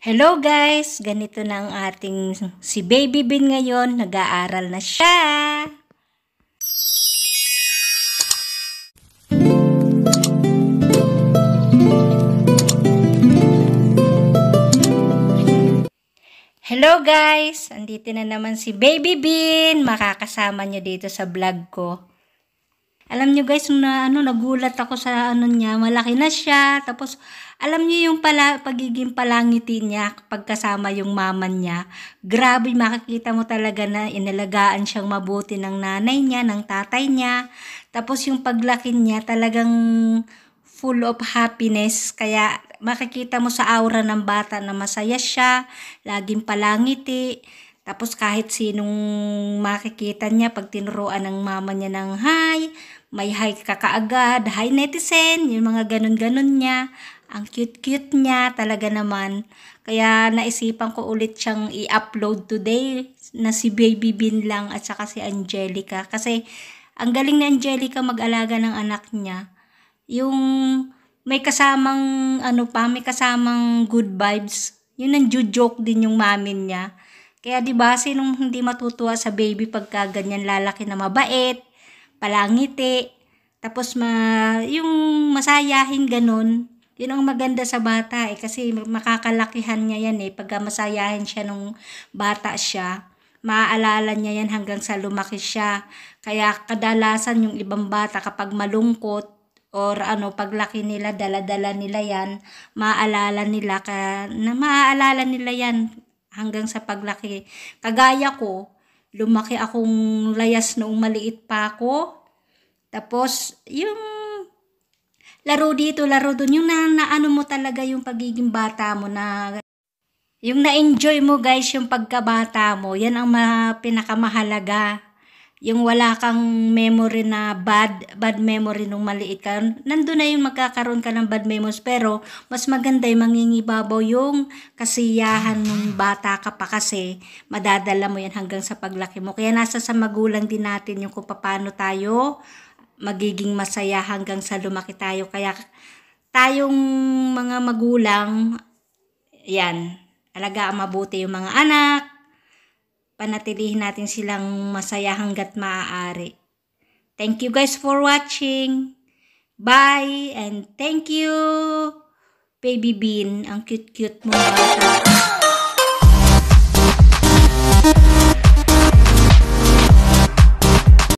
Hello guys! Ganito na ang ating si Baby Bin ngayon. Nag-aaral na siya! Hello guys! Andito na naman si Baby Bin. Makakasama niyo dito sa vlog ko. Alam nyo guys, nung na, ano, nagulat ako sa ano niya, malaki na siya. Tapos, alam nyo yung pala, pagiging palangiti niya kapag kasama yung mama niya. Grabe, makikita mo talaga na inalagaan siyang mabuti ng nanay niya, ng tatay niya. Tapos yung paglaki niya talagang full of happiness. Kaya makikita mo sa aura ng bata na masaya siya, laging palangiti. Tapos kahit sinong makikita niya pag tinuruan ng mama niya ng hi, may hi ka kaagad, hi netizen, yung mga ganun-ganun niya. Ang cute-cute niya talaga naman. Kaya naisipan ko ulit siyang i-upload today na si Baby Bin lang at saka si Angelica. Kasi ang galing ni Angelica mag-alaga ng anak niya. Yung may kasamang ano pa, may kasamang good vibes. Yun ang joke din yung mamin niya kaya 'di ba sinong hindi matutuwa sa baby pagka ganyan lalaki na mabait, palangiti, tapos ma yung masayahin ganun. Yun ang maganda sa bata eh kasi makakalakihan niya yan eh pagka masayahin siya nung bata siya. Maaalala niya yan hanggang sa lumaki siya. Kaya kadalasan yung ibang bata kapag malungkot, or ano paglaki nila dala-dala nila yan maaalala nila ka na maaalala nila yan hanggang sa paglaki. Kagaya ko, lumaki akong layas noong maliit pa ako. Tapos, yung laro dito, laro dun, yung na, naano mo talaga yung pagiging bata mo na yung na-enjoy mo guys yung pagkabata mo, yan ang ma- pinakamahalaga yung wala kang memory na bad, bad memory nung maliit ka, nandun na yung magkakaroon ka ng bad memories. Pero, mas maganda yung mangingibabaw yung kasiyahan nung bata ka pa kasi madadala mo yan hanggang sa paglaki mo. Kaya nasa sa magulang din natin yung kung paano tayo magiging masaya hanggang sa lumaki tayo. Kaya tayong mga magulang, yan, alagaan mabuti yung mga anak, panatilihin natin silang masaya hanggat maaari. Thank you guys for watching. Bye and thank you, Baby Bean. Ang cute-cute mo bata.